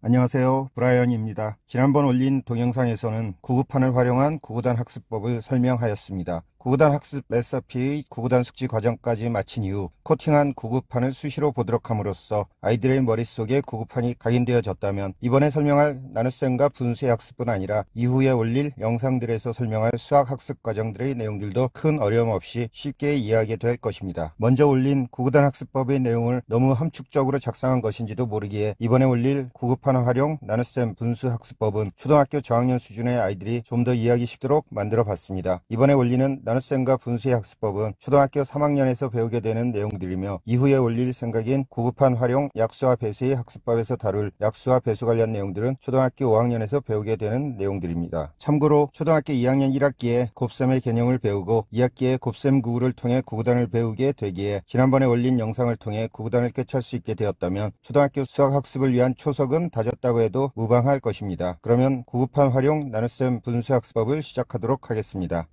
안녕하세요. 브라이언입니다. 지난번 올린 동영상에서는 구구판을 활용한 구구단 학습법을 설명하였습니다. 구구단 학습 레시피 구구단 숙지 과정까지 마친 이후 코팅한 구구판을 수시로 보도록 함으로써 아이들의 머릿속에 구구판이 각인되어졌다면 이번에 설명할 나눗셈과 분수의 학습뿐 아니라 이후에 올릴 영상들에서 설명할 수학 학습 과정들의 내용들도 큰 어려움 없이 쉽게 이해하게 될 것입니다. 먼저 올린 구구단 학습법의 내용을 너무 함축적으로 작성한 것인지도 모르기에 이번에 올릴 구구판 활용 나눗셈 분수 학습법은 초등학교 저학년 수준의 아이들이 좀 더 이해하기 쉽도록 만들어 봤습니다. 이번에 올리는 나눗셈과 분수의 학습법은 초등학교 3학년에서 배우게 되는 내용들이며 이후에 올릴 생각인 구급한 활용, 약수와 배수의 학습법에서 다룰 약수와 배수 관련 내용들은 초등학교 5학년에서 배우게 되는 내용들입니다. 참고로 초등학교 2학년 1학기에 곱셈의 개념을 배우고 2학기에 곱셈 구구를 통해 구구단을 배우게 되기에 지난번에 올린 영상을 통해 구구단을 꿰찰 수 있게 되었다면 초등학교 수학 학습을 위한 초석은 다졌다고 해도 무방할 것입니다. 그러면 구급한 활용 나눗셈 분수학습법을 시작하도록 하겠습니다.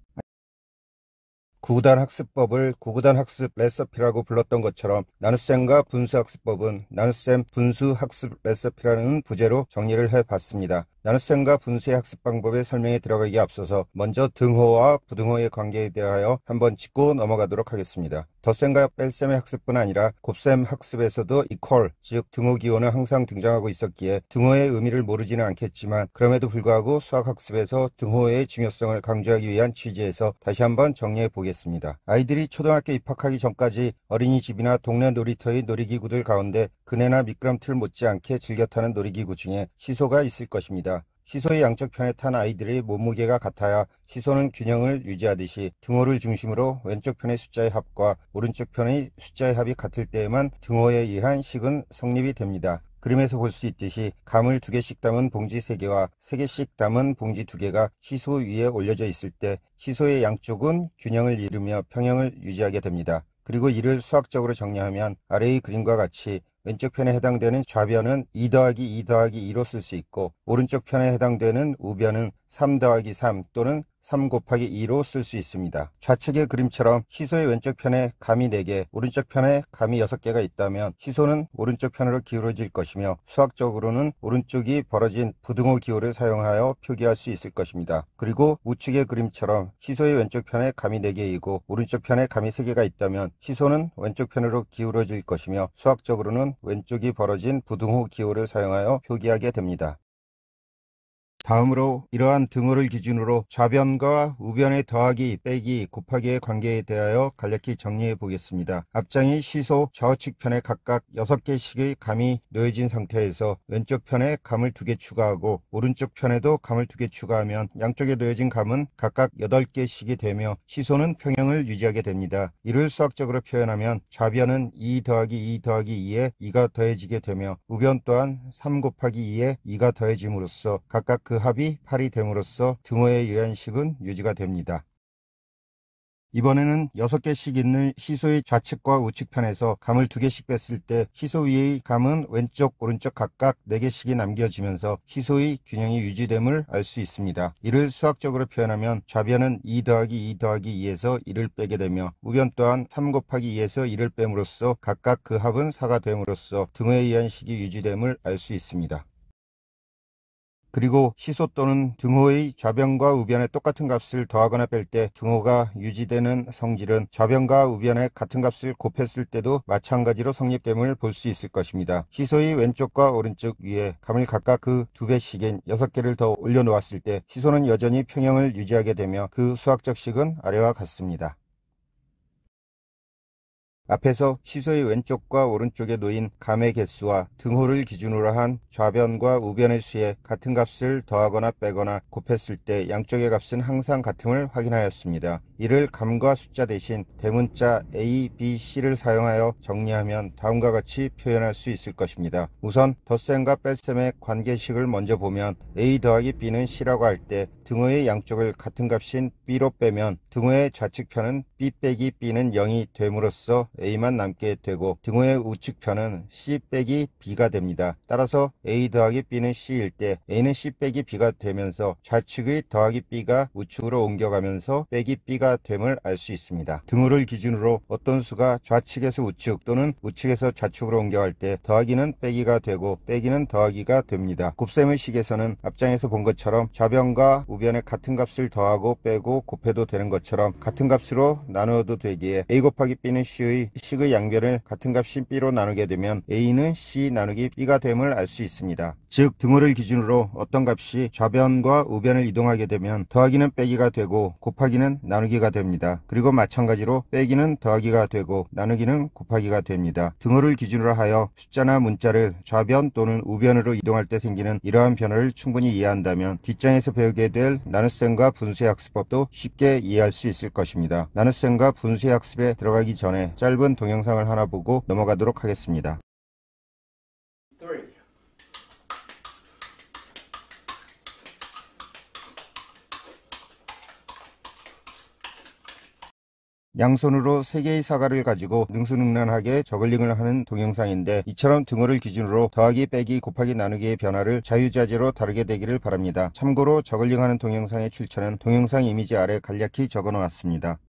구구단 학습법을 구구단 학습 레시피라고 불렀던 것처럼 나눗셈과 분수학습법은 나눗셈 분수학습 레시피라는 부제로 정리를 해봤습니다. 나눗셈과 분수의 학습 방법의 설명에 들어가기에 앞서서 먼저 등호와 부등호의 관계에 대하여 한번 짚고 넘어가도록 하겠습니다. 덧셈과 뺄셈의 학습뿐 아니라 곱셈 학습에서도 equal, 즉 등호 기호는 항상 등장하고 있었기에 등호의 의미를 모르지는 않겠지만 그럼에도 불구하고 수학 학습에서 등호의 중요성을 강조하기 위한 취지에서 다시 한번 정리해 보겠습니다. 아이들이 초등학교 입학하기 전까지 어린이집이나 동네 놀이터의 놀이기구들 가운데 그네나 미끄럼틀 못지않게 즐겨 타는 놀이기구 중에 시소가 있을 것입니다. 시소의 양쪽 편에 탄 아이들의 몸무게가 같아야 시소는 균형을 유지하듯이 등호를 중심으로 왼쪽 편의 숫자의 합과 오른쪽 편의 숫자의 합이 같을 때에만 등호에 의한 식은 성립이 됩니다. 그림에서 볼 수 있듯이 감을 두 개씩 담은 봉지 세 개와 세 개씩 담은 봉지 두 개가 시소 위에 올려져 있을 때 시소의 양쪽은 균형을 이루며 평형을 유지하게 됩니다. 그리고 이를 수학적으로 정리하면 아래의 그림과 같이 왼쪽 편에 해당되는 좌변은 2 더하기 2 더하기 2로 쓸 수 있고 오른쪽 편에 해당되는 우변은 3 더하기 3 또는 3 곱하기 2로 쓸 수 있습니다. 좌측의 그림처럼 시소의 왼쪽 편에 감이 4개, 오른쪽 편에 감이 6개가 있다면 시소는 오른쪽 편으로 기울어질 것이며 수학적으로는 오른쪽이 벌어진 부등호 기호를 사용하여 표기할 수 있을 것입니다. 그리고 우측의 그림처럼 시소의 왼쪽 편에 감이 4개이고 오른쪽 편에 감이 3개가 있다면 시소는 왼쪽 편으로 기울어질 것이며 수학적으로는 왼쪽이 벌어진 부등호 기호를 사용하여 표기하게 됩니다. 다음으로 이러한 등호를 기준으로 좌변과 우변의 더하기, 빼기, 곱하기의 관계에 대하여 간략히 정리해 보겠습니다. 앞장이 시소, 좌측 편에 각각 6개씩의 감이 놓여진 상태에서 왼쪽 편에 감을 2개 추가하고 오른쪽 편에도 감을 2개 추가하면 양쪽에 놓여진 감은 각각 8개씩이 되며 시소는 평형을 유지하게 됩니다. 이를 수학적으로 표현하면 좌변은 2 더하기 2 더하기 2에 2가 더해지게 되며 우변 또한 3 곱하기 2에 2가 더해짐으로써 각각 그그 합이 8이 됨으로써 등호의 유연식은 유지가 됩니다. 이번에는 6개씩 있는 시소의 좌측과 우측편에서 감을 2개씩 뺐을 때 시소 위의 감은 왼쪽 오른쪽 각각 4개씩이 남겨지면서 시소의 균형이 유지됨을 알 수 있습니다. 이를 수학적으로 표현하면 좌변은 2 더하기 2 더하기 2에서 1을 빼게 되며 우변 또한 3 곱하기 2에서 1을 빼으로써 각각 그 합은 4가 됨으로써 등호에 의한 식이 유지됨을 알 수 있습니다. 그리고 시소 또는 등호의 좌변과 우변의 똑같은 값을 더하거나 뺄 때 등호가 유지되는 성질은 좌변과 우변의 같은 값을 곱했을 때도 마찬가지로 성립됨을 볼 수 있을 것입니다. 시소의 왼쪽과 오른쪽 위에 감을 각각 그 두 배씩인 6개를 더 올려놓았을 때 시소는 여전히 평형을 유지하게 되며 그 수학적 식은 아래와 같습니다. 앞에서 시소의 왼쪽과 오른쪽에 놓인 감의 개수와 등호를 기준으로 한 좌변과 우변의 수에 같은 값을 더하거나 빼거나 곱했을 때 양쪽의 값은 항상 같음을 확인하였습니다. 이를 감과 숫자 대신 대문자 A, B, C를 사용하여 정리하면 다음과 같이 표현할 수 있을 것입니다. 우선 덧셈과 뺄셈의 관계식을 먼저 보면 A 더하기 B는 C라고 할 때 등호의 양쪽을 같은 값인 B로 빼면 등호의 좌측편은 B 빼기 B는 0이 됨으로써 A만 남게 되고 등호의 우측편은 C 빼기 B가 됩니다. 따라서 A 더하기 B는 C일 때 A는 C 빼기 B가 되면서 좌측의 더하기 B가 우측으로 옮겨가면서 빼기 B가 수가 됨을 알 수 있습니다. 등호를 기준으로 어떤 수가 좌측에서 우측 또는 우측에서 좌측으로 옮겨갈 때 더하기는 빼기가 되고 빼기는 더하기가 됩니다. 곱셈의 식에서는 앞장에서 본 것처럼 좌변과 우변의 같은 값을 더하고 빼고 곱해도 되는 것처럼 같은 값으로 나누어도 되기에 a 곱하기 b는 c의 식의 양변을 같은 값인 b로 나누게 되면 a는 c 나누기 b가 됨을 알 수 있습니다. 즉 등호를 기준으로 어떤 값이 좌변과 우변을 이동하게 되면 더하기는 빼기가 되고 곱하기는 나누기 더하기가 됩니다. 그리고 마찬가지로 빼기는 더하기가 되고 나누기는 곱하기가 됩니다. 등호를 기준으로 하여 숫자나 문자를 좌변 또는 우변으로 이동할 때 생기는 이러한 변화를 충분히 이해한다면 뒷장에서 배우게 될 나눗셈과 분수의학습법도 쉽게 이해할 수 있을 것입니다. 나눗셈과 분수의학습에 들어가기 전에 짧은 동영상을 하나 보고 넘어가도록 하겠습니다. 양손으로 세개의 사과를 가지고 능수능란하게 저글링을 하는 동영상인데 이처럼 등호를 기준으로 더하기 빼기 곱하기 나누기의 변화를 자유자재로 다르게 되기를 바랍니다. 참고로 저글링하는 동영상의 출처는 동영상 이미지 아래 간략히 적어놓았습니다.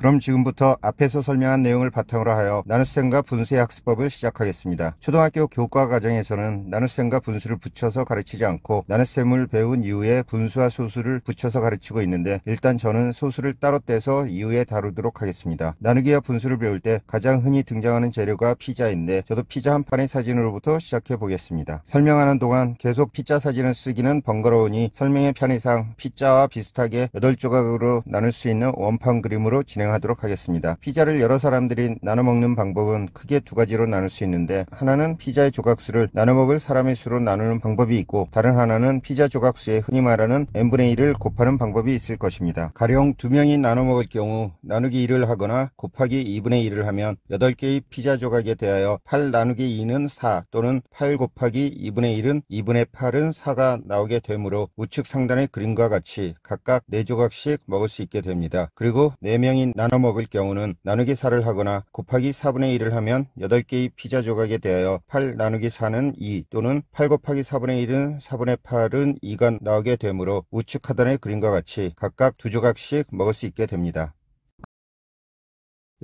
그럼 지금부터 앞에서 설명한 내용을 바탕으로 하여 나눗셈과 분수의 학습법을 시작하겠습니다. 초등학교 교과 과정에서는 나눗셈과 분수를 붙여서 가르치지 않고 나눗셈을 배운 이후에 분수와 소수를 붙여서 가르치고 있는데 일단 저는 소수를 따로 떼서 이후에 다루도록 하겠습니다. 나누기와 분수를 배울 때 가장 흔히 등장하는 재료가 피자인데 저도 피자 한 판의 사진으로부터 시작해 보겠습니다. 설명하는 동안 계속 피자 사진을 쓰기는 번거로우니 설명의 편의상 피자와 비슷하게 8조각으로 나눌 수 있는 원판 그림으로 진행 진행하도록 하겠습니다. 피자를 여러 사람들이 나눠 먹는 방법은 크게 두 가지로 나눌 수 있는데 하나는 피자의 조각수를 나눠 먹을 사람의 수로 나누는 방법이 있고 다른 하나는 피자 조각수에 흔히 말하는 n분의 1을 곱하는 방법이 있을 것입니다. 가령 두 명이 나눠 먹을 경우 나누기 1을 하거나 곱하기 2분의 1을 하면 8개의 피자 조각에 대하여 8 나누기 2는 4 또는 8 곱하기 2분의 1은 2분의 8은 4가 나오게 되므로 우측 상단의 그림과 같이 각각 4조각씩 먹을 수 있게 됩니다. 그리고 4명이 나눠 먹을 경우는 나누기 4를 하거나 곱하기 4분의 1을 하면 8개의 피자 조각에 대하여 8 나누기 4는 2 또는 8 곱하기 4분의 1은 4분의 8은 2가 나오게 되므로 우측 하단의 그림과 같이 각각 두 조각씩 먹을 수 있게 됩니다.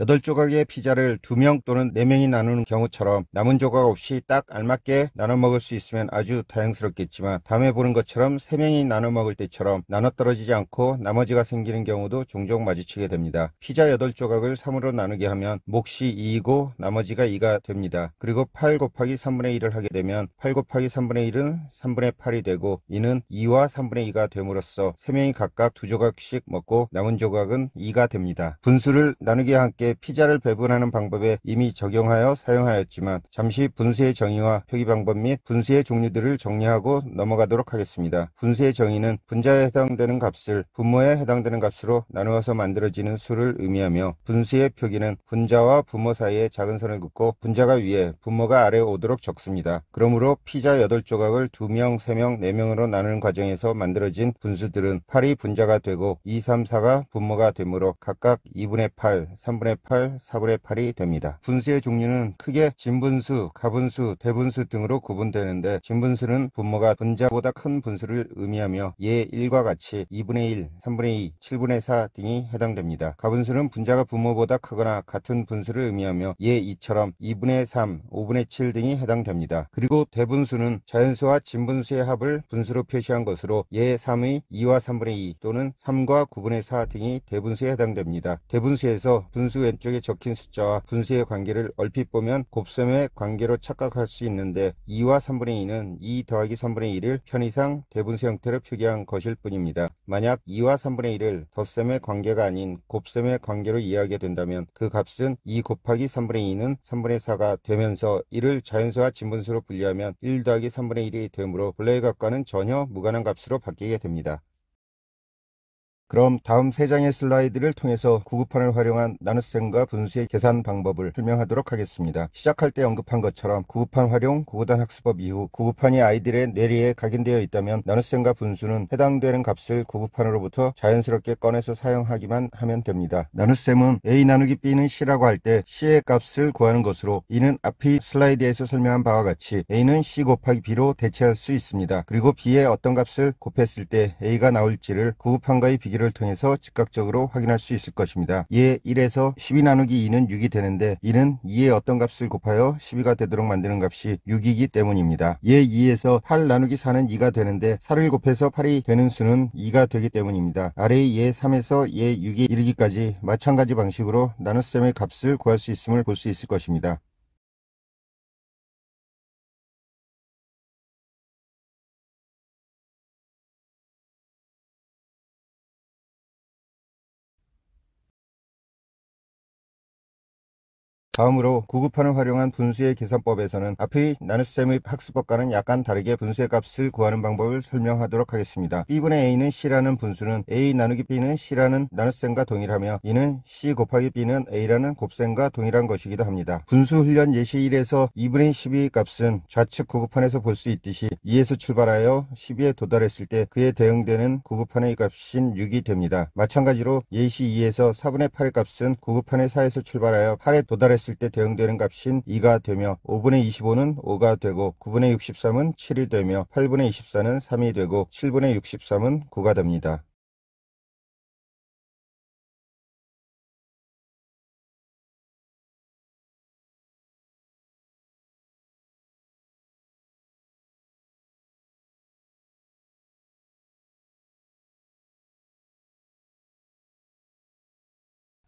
8조각의 피자를 2명 또는 4명이 나누는 경우처럼 남은 조각 없이 딱 알맞게 나눠 먹을 수 있으면 아주 다행스럽겠지만 다음에 보는 것처럼 3명이 나눠 먹을 때처럼 나눠 떨어지지 않고 나머지가 생기는 경우도 종종 마주치게 됩니다. 피자 8조각을 3으로 나누게 하면 몫이 2이고 나머지가 2가 됩니다. 그리고 8 곱하기 3분의 1을 하게 되면 8 곱하기 3분의 1은 3분의 8이 되고 2는 2와 3분의 2가 됨으로써 3명이 각각 2조각씩 먹고 남은 조각은 2가 됩니다. 분수를 나누기와 함께 함께 피자를 배분하는 방법에 이미 적용하여 사용하였지만 잠시 분수의 정의와 표기 방법 및 분수의 종류들을 정리하고 넘어가도록 하겠습니다. 분수의 정의는 분자에 해당되는 값을 분모에 해당되는 값으로 나누어서 만들어지는 수를 의미하며 분수의 표기는 분자와 분모 사이에 작은 선을 긋고 분자가 위에 분모가 아래 오도록 적습니다. 그러므로 피자 8조각을 2명, 3명, 4명으로 나누는 과정에서 만들어진 분수들은 8이 분자가 되고 2, 3, 4가 분모가 되므로 각각 2분의 8, 3분의 3 8, 4분의 8이 됩니다. 분수의 종류는 크게 진분수, 가분수, 대분수 등으로 구분되는데 진분수는 분모가 분자보다 큰 분수를 의미하며 예 1과 같이 2분의 1, 3분의 2, 7분의 4 등이 해당됩니다. 가분수는 분자가 분모보다 크거나 같은 분수를 의미하며 예 2처럼 2분의 3, 5분의 7 등이 해당됩니다. 그리고 대분수는 자연수와 진분수의 합을 분수로 표시한 것으로 예 3의 2와 3분의 2 또는 3과 9분의 4 등이 대분수에 해당됩니다. 대분수에서 분수 왼쪽에 적힌 숫자와 분수의 관계를 얼핏 보면 곱셈의 관계로 착각할 수 있는데 2와 3분의 2는 2 더하기 3분의 1을 편의상 대분수 형태로 표기한 것일 뿐입니다. 만약 2와 3분의 1을 덧셈의 관계가 아닌 곱셈의 관계로 이해하게 된다면 그 값은 2 곱하기 3분의 2는 3분의 4가 되면서 이를 자연수와 진분수로 분리하면 1 더하기 3분의 1이 되므로 블레이 값과는 전혀 무관한 값으로 바뀌게 됩니다. 그럼 다음 세 장의 슬라이드를 통해서 구급판을 활용한 나눗셈과 분수의 계산 방법을 설명하도록 하겠습니다. 시작할 때 언급한 것처럼 구급판 활용 구구단 학습법 이후 구급판이 아이들의 뇌리에 각인되어 있다면 나눗셈과 분수는 해당되는 값을 구급판으로부터 자연스럽게 꺼내서 사용하기만 하면 됩니다. 나눗셈은 a 나누기 b는 c라고 할 때 c의 값을 구하는 것으로 이는 앞이 슬라이드에서 설명한 바와 같이 a는 c 곱하기 b로 대체할 수 있습니다. 그리고 b의 어떤 값을 곱했을 때 a가 나올지를 구급판과의 비교 얘기를 통해서 즉각적으로 확인할 수 있을 것입니다. 예 1에서 12 나누기 2는 6이 되는데 2는 2의 어떤 값을 곱하여 12가 되도록 만드는 값이 6이기 때문입니다. 예 2에서 8 나누기 4는 2가 되는데 4를 곱해서 8이 되는 수는 2가 되기 때문입니다. 아래의 예 3에서 예 6이 이르기까지 마찬가지 방식으로 나눗셈의 값을 구할 수 있음을 볼 수 있을 것입니다. 다음으로 구급판을 활용한 분수의 계산법에서는 앞의 나눗셈의 학습법과는 약간 다르게 분수의 값을 구하는 방법을 설명하도록 하겠습니다. B분의 A는 C라는 분수는 A 나누기 B는 C라는 나눗셈과 동일하며 이는 C 곱하기 B는 A라는 곱셈과 동일한 것이기도 합니다. 분수 훈련 예시 1에서 2분의 12 값은 좌측 구급판에서 볼 수 있듯이 2에서 출발하여 12에 도달했을 때 그에 대응되는 구급판의 값인 6이 됩니다. 마찬가지로 예시 2에서 4분의 8 값은 구급판의 4에서 출발하여 8에 도달했을 했을 때 대응되는 값인 2가 되며 5분의 25는 5가 되고 9분의 63은 7이 되며 8분의 24는 3이 되고 7분의 63은 9가 됩니다.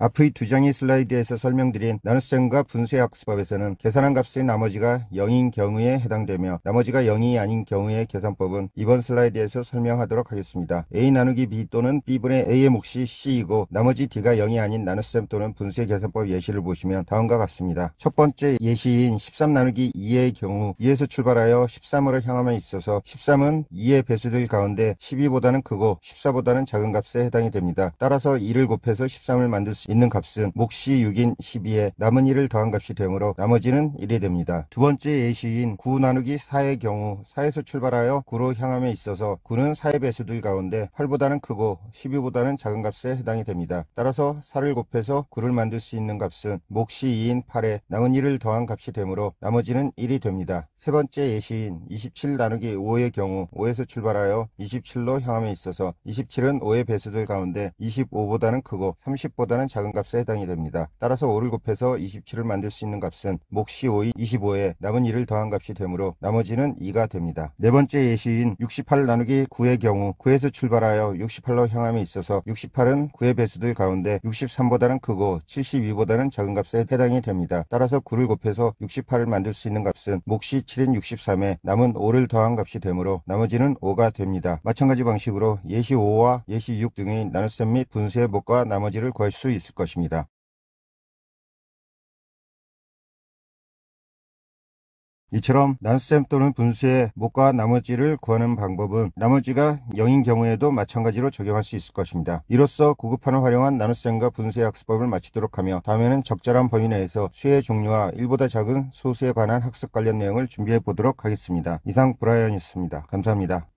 앞의 두 장의 슬라이드에서 설명드린 나눗셈과 분쇄학습법에서는 계산한 값의 나머지가 0인 경우에 해당되며 나머지가 0이 아닌 경우의 계산법은 이번 슬라이드에서 설명하도록 하겠습니다. a 나누기 b 또는 b분의 a의 몫이 c이고 나머지 d가 0이 아닌 나눗셈 또는 분쇄 계산법 예시를 보시면 다음과 같습니다. 첫 번째 예시인 13 나누기 2의 경우 2에서 출발하여 13으로 향하면 있어서 13은 2의 배수들 가운데 12보다는 크고 14보다는 작은 값에 해당이 됩니다. 따라서 2를 곱해서 13을 만들 수 있는 값은 몫이 6인 12에 남은 1을 더한 값이 되므로 나머지는 1이 됩니다. 두 번째 예시인 9 나누기 4의 경우 4에서 출발하여 9로 향함에 있어서 9는 4의 배수들 가운데 8보다는 크고 12보다는 작은 값에 해당이 됩니다. 따라서 4를 곱해서 9를 만들 수 있는 값은 몫이 2인 8에 남은 1을 더한 값이 되므로 나머지는 1이 됩니다. 세 번째 예시인 27 나누기 5의 경우 5에서 출발하여 27로 향함에 있어서 27은 5의 배수들 가운데 25보다는 크고 30보다는 작은 작은 값에 해당이 됩니다. 따라서 5를 곱해서 27을 만들 수 있는 값은 몫이 5의 25에 남은 1을 더한 값이 되므로 나머지는 2가 됩니다. 네 번째 예시인 68 나누기 9의 경우 9에서 출발하여 68로 향함에 있어서 68은 9의 배수들 가운데 63보다는 크고 72보다는 작은 값에 해당이 됩니다. 따라서 9를 곱해서 68을 만들 수 있는 값은 몫이 7인 63에 남은 5를 더한 값이 되므로 나머지는 5가 됩니다. 마찬가지 방식으로 예시 5와 예시 6 등의 나눗셈 및 분수의 목과 나머지를 구할 수 있습니다. 있을 것입니다. 이처럼 난셈 또는 분수의 목과 나머지를 구하는 방법은 나머지가 0인 경우에도 마찬가지로 적용할 수 있을 것입니다. 이로써 구급판을 활용한 나눗셈과 분수의 학습법을 마치도록 하며 다음에는 적절한 범위 내에서 수의 종류와 1보다 작은 소수에 관한 학습 관련 내용을 준비해 보도록 하겠습니다. 이상 브라이언이었습니다. 감사합니다.